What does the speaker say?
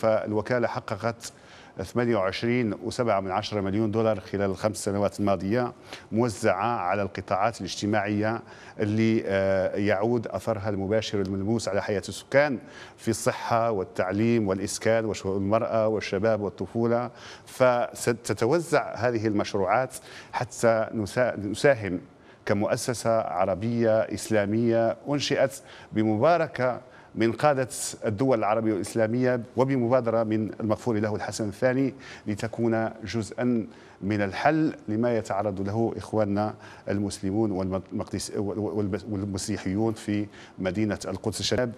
فالوكالة حققت 28.7 مليون دولار خلال الخمس سنوات الماضية موزعة على القطاعات الاجتماعية اللي آه، يعود أثرها المباشر الملموس على حياة السكان في الصحة والتعليم والإسكان وشؤون المرأة والشباب والطفولة فستتوزع هذه المشروعات حتى نساهم كمؤسسة عربية إسلامية أنشئت بمباركة من قادة الدول العربية والإسلامية وبمبادرة من المغفور له الحسن الثاني لتكون جزءا من الحل لما يتعرض له إخواننا المسلمون والمسيحيون في مدينة القدس الشباب